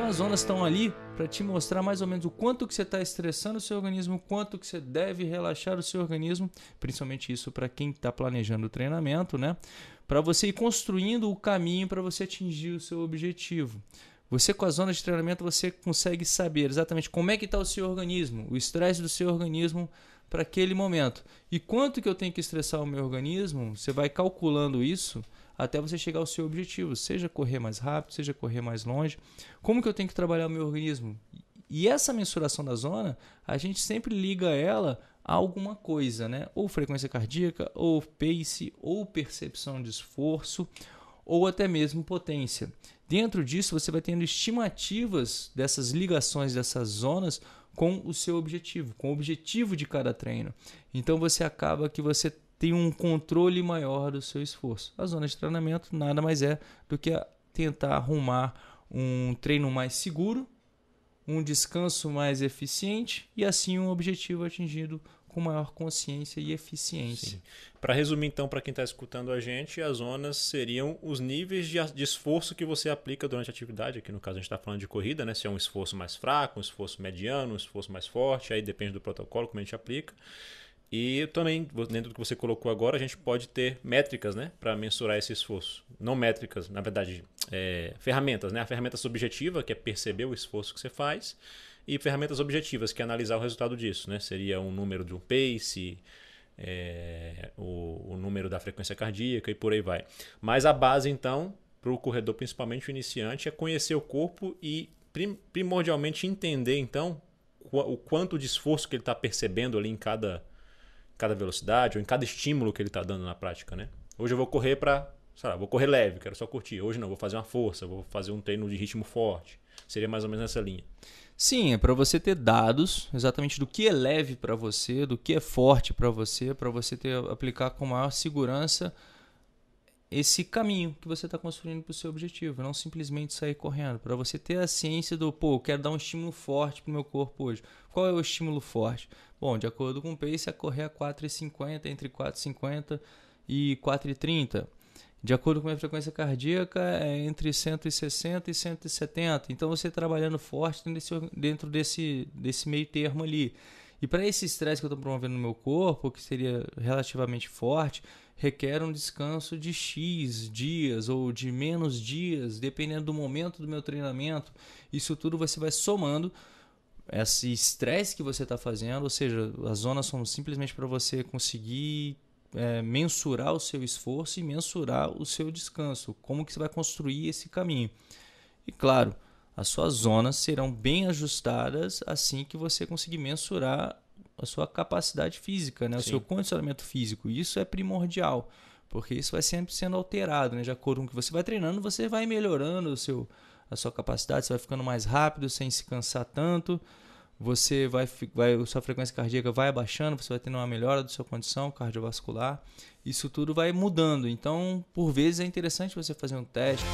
Então as ondas estão ali para te mostrar mais ou menos o quanto que você está estressando o seu organismo, o quanto que você deve relaxar o seu organismo, principalmente isso para quem está planejando o treinamento, né? Para você ir construindo o caminho para você atingir o seu objetivo. Você com as zonas de treinamento você consegue saber exatamente como é que está o seu organismo, o estresse do seu organismo para aquele momento. E quanto que eu tenho que estressar o meu organismo, você vai calculando isso até você chegar ao seu objetivo, seja correr mais rápido, seja correr mais longe. Como que eu tenho que trabalhar o meu organismo? E essa mensuração da zona, a gente sempre liga ela a alguma coisa, né? Ou frequência cardíaca, ou pace, ou percepção de esforço, ou até mesmo potência. Dentro disso, você vai tendo estimativas dessas ligações, dessas zonas, com o seu objetivo, com o objetivo de cada treino. Então você acaba que você tem um controle maior do seu esforço. A zona de treinamento nada mais é do que tentar arrumar um treino mais seguro, um descanso mais eficiente e assim um objetivo atingido com maior consciência e eficiência. Para resumir, então, para quem está escutando a gente, as zonas seriam os níveis de, esforço que você aplica durante a atividade. Aqui, no caso, a gente está falando de corrida, né? Se é um esforço mais fraco, um esforço mediano, um esforço mais forte, aí depende do protocolo, como a gente aplica. E também, dentro do que você colocou agora, a gente pode ter métricas né, para mensurar esse esforço. Não métricas, na verdade, é, ferramentas. Né? A ferramenta subjetiva, que é perceber o esforço que você faz e ferramentas objetivas, que é analisar o resultado disso. Né? Seria um número de um pace, é, o, o número da frequência cardíaca e por aí vai. Mas a base, então, para o corredor, principalmente o iniciante, é conhecer o corpo e prim primordialmente entender, então, o quanto de esforço que ele está percebendo ali em cada, cada velocidade ou em cada estímulo que ele está dando na prática. Né? Hoje eu vou correr para Sei lá, vou correr leve, quero só curtir. Hoje não, vou fazer uma força, vou fazer um treino de ritmo forte. Seria mais ou menos nessa linha. Sim, é para você ter dados exatamente do que é leve para você, do que é forte para você, para você ter aplicar com maior segurança esse caminho que você está construindo para o seu objetivo, não simplesmente sair correndo. Para você ter a ciência do, pô, eu quero dar um estímulo forte para o meu corpo hoje. Qual é o estímulo forte? Bom, de acordo com o pace, é correr a 4,50, entre 4,50 e 4,30. De acordo com a frequência cardíaca, é entre 160 e 170. Então, você trabalhando forte dentro desse, desse meio termo ali. E para esse estresse que eu estou promovendo no meu corpo, que seria relativamente forte, requer um descanso de X dias ou de menos dias, dependendo do momento do meu treinamento. Isso tudo você vai somando esse estresse que você está fazendo, ou seja, as zonas são simplesmente para você conseguir é, mensurar o seu esforço e mensurar o seu descanso. Como que você vai construir esse caminho? E claro, as suas zonas serão bem ajustadas assim que você conseguir mensurar a sua capacidade física, né? o seu condicionamento físico. Isso é primordial, porque isso vai sempre sendo alterado. Né? De acordo com o que você vai treinando, você vai melhorando o seu, a sua capacidade, você vai ficando mais rápido sem se cansar tanto você vai, vai sua frequência cardíaca vai abaixando, você vai tendo uma melhora da sua condição cardiovascular. Isso tudo vai mudando. Então, por vezes é interessante você fazer um teste.